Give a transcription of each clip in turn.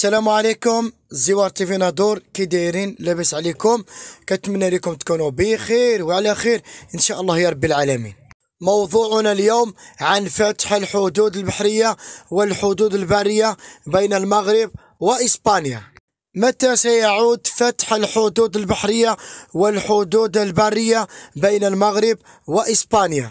السلام عليكم زوار تيفينا دور كي دايرين لاباس عليكم كنتمنى لكم تكونوا بخير وعلى خير ان شاء الله يا رب العالمين موضوعنا اليوم عن فتح الحدود البحريه والحدود البريه بين المغرب واسبانيا متى سيعود فتح الحدود البحريه والحدود البريه بين المغرب واسبانيا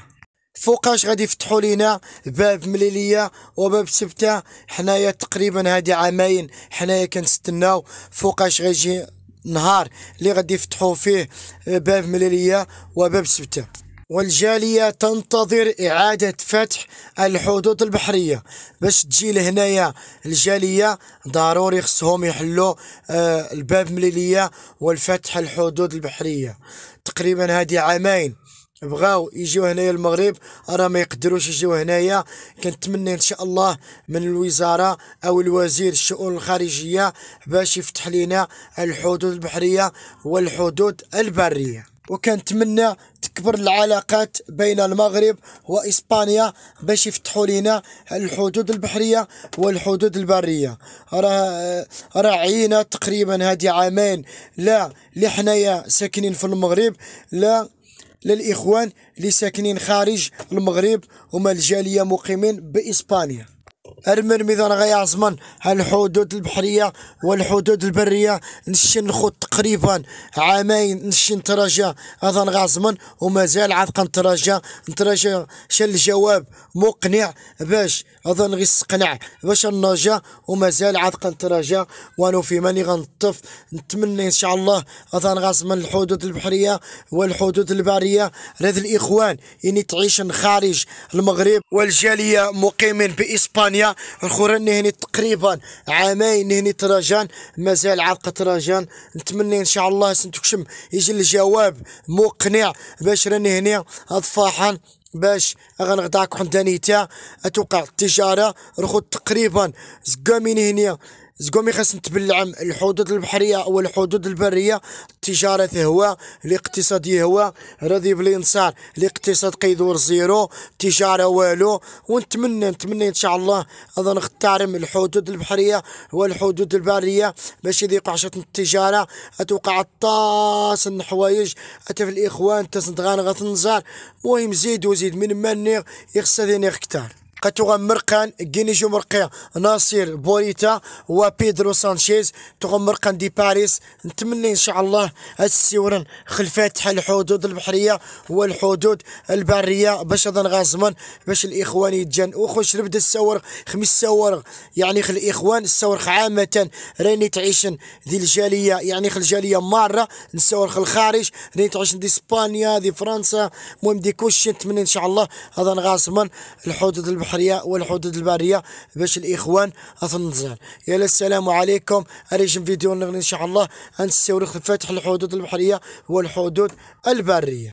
فوقاش غادي يفتحوا لينا باب مليليه وباب سبته حنايا تقريبا هادي عامين حنايا كنستناو فوقاش غيجي نهار اللي غادي يفتحوا فيه باب مليليه وباب سبته والجالية تنتظر إعادة فتح الحدود البحرية باش تجي لهنايا الجالية ضروري خصهم يحلوا آه، الباب مليلية والفتح الحدود البحرية تقريبا هادي عامين بغاو يجيو هنايا المغرب راه ما يقدروش يجيو هنايا كنتمنى ان شاء الله من الوزاره او الوزير الشؤون الخارجيه باش يفتح لنا الحدود البحريه والحدود البريه وكنتمنى تكبر العلاقات بين المغرب واسبانيا باش يفتحوا لنا الحدود البحريه والحدود البريه راه راه عينا تقريبا هذه عامين لا اللي حنايا ساكنين في المغرب لا للإخوان اللي ساكنين خارج المغرب هما الجالية مقيمين بإسبانيا المرميدان غيعزمن الحدود البحرية والحدود البرية نشن نخوض تقريبا عامين نشن تراجع هذا غازمن ومازال عاد كنتراجع نتراجع شال الجواب مقنع باش غي غيستقنع باش نرجع ومازال عاد كنتراجع وانو في ماني غنطف نتمنى ان شاء الله هذا غازمان الحدود البحرية والحدود البرية لهذ الاخوان اللي يعني تعيش خارج المغرب والجالية مقيمين باسبانيا الثانيه الخوره نهني تقريبا عامين نهني تراجان مازال عالقة تراجان نتمنى ان شاء الله سنتكشم يجي الجواب مقنع باش راني هنا أضفاحا باش غنغداك حمدانيتا اتوقع التجاره رخو تقريبا زكامين هنا زقومي خاص نتبلع الحدود البحريه والحدود البريه التجاره تهوى الاقتصاد يهوى راضي بالانصار الاقتصاد قيدور زيرو التجاره والو ونتمنى نتمنى ان شاء الله هذا نختارم الحدود البحريه والحدود البريه باش يضيق عشرة التجاره اتوقع طاس الحوايج اتف في الاخوان تاس غتنزار المهم زيد وزيد من مانيغ يخصني كثار كتوغا مرقان جينيجو مرقيا ناصير بوريتا وبيدرو سانشيز توغا مرقان دي باريس نتمنى ان شاء الله السيورن خلفات الحدود البحريه والحدود البريه باش هذا غازمان باش الاخوان يتجن وخش نبدا السور خمس سور يعني خل الاخوان السور عامه راني تعيشن ذي الجاليه يعني خل الجاليه ماره نسور خل الخارج راني تعيشن دي اسبانيا دي فرنسا المهم دي كلشي نتمنى ان شاء الله هذا غازمان الحدود البحريه البحريه والحدود البريه باش الاخوان تنزل يلا السلام عليكم اريجم فيديو ان شاء الله غنستوري فتح الحدود البحريه والحدود البريه